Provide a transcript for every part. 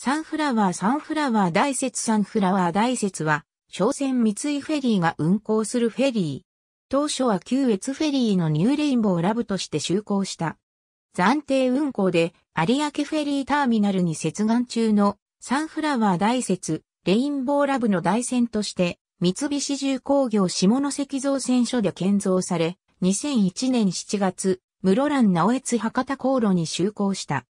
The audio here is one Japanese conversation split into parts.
サンフラワーサンフラワー大雪サンフラワー大雪は、商船三井フェリーが運航するフェリー。当初は旧越フェリーのニューレインボーラブとして就航した。暫定運航で、有明フェリーターミナルに接岸中のサンフラワー大雪、レインボーラブの大船として、三菱重工業下関造船所で建造され、2001年7月、室蘭直江津博多航路に就航した。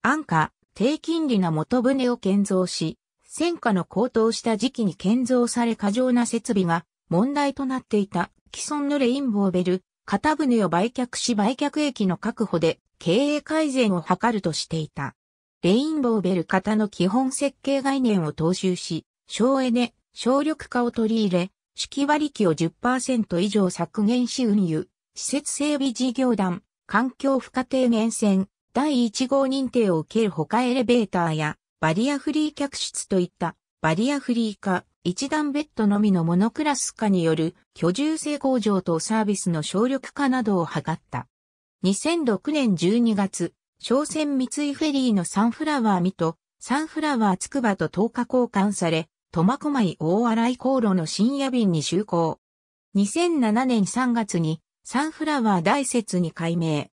安価、低金利な元船を建造し、戦火の高騰した時期に建造され過剰な設備が問題となっていた既存のレインボーベル、片船を売却し売却益の確保で経営改善を図るとしていた。レインボーベル型の基本設計概念を踏襲し、省エネ、省力化を取り入れ、式割機を10%以上削減し運輸、施設整備事業団、環境負荷低減線、第1号認定を受けるほかエレベーターやバリアフリー客室といったバリアフリー化、一段ベッドのみのモノクラス化による居住性向上とサービスの省力化などを図った。2006年12月、商船三井フェリーのサンフラワー水とサンフラワーつくばと10日交換され、苫小牧大洗航路の深夜便に就航。2007年3月にサンフラワー大雪に改名。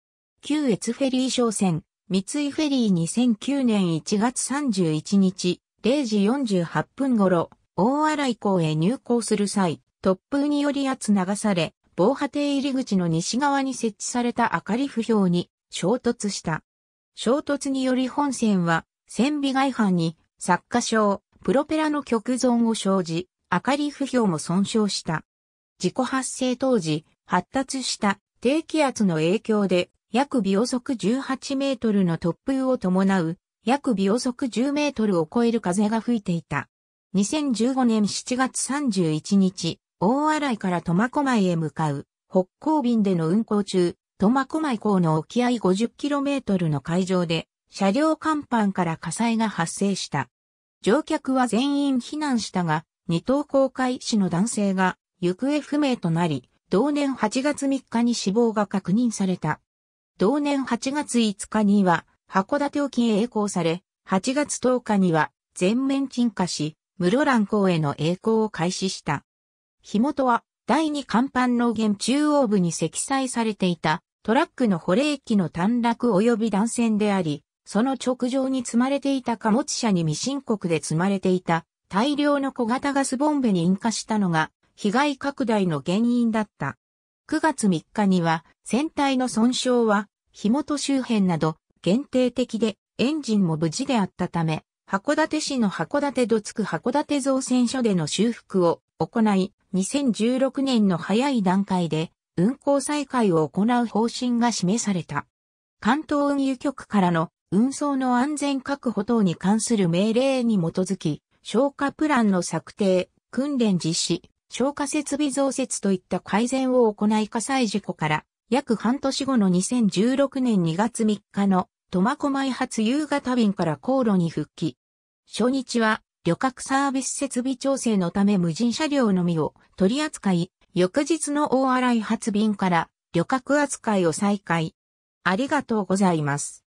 旧越フェリー商船、三井フェリー2009年1月31日、0時48分頃、大洗港へ入港する際、突風により圧流され、防波堤入り口の西側に設置された明かり不評に衝突した。衝突により本船は、船尾外反に、作家賞、プロペラの極存を生じ、明かり不評も損傷した。事故発生当時、発達した低気圧の影響で約秒速18メートルの突風を伴う、約秒速10メートルを超える風が吹いていた。2015年7月31日、大洗から苫小牧へ向かう、北港便での運行中、苫小牧港の沖合5 0トルの海上で、車両甲板から火災が発生した。乗客は全員避難したが、二等航海士の男性が行方不明となり、同年8月3日に死亡が確認された。同年8月5日には、函館沖へ栄光され、8月10日には全面沈下し、室蘭港への栄光を開始した。火元は第2甲板の原中央部に積載されていたトラックの保冷機の短絡及び断線であり、その直上に積まれていた貨物車に未申告で積まれていた大量の小型ガスボンベに引火したのが被害拡大の原因だった。9月3日には船体の損傷は、火元周辺など限定的で、エンジンも無事であったため、函館市の函館土つく函館造船所での修復を行い、2016年の早い段階で運航再開を行う方針が示された。関東運輸局からの運送の安全確保等に関する命令に基づき、消火プランの策定、訓練実施、消火設備増設といった改善を行い火災事故から約半年後の2016年2月3日の苫小牧発夕方便から航路に復帰。初日は旅客サービス設備調整のため無人車両のみを取り扱い、翌日の大洗発便から旅客扱いを再開。ありがとうございます。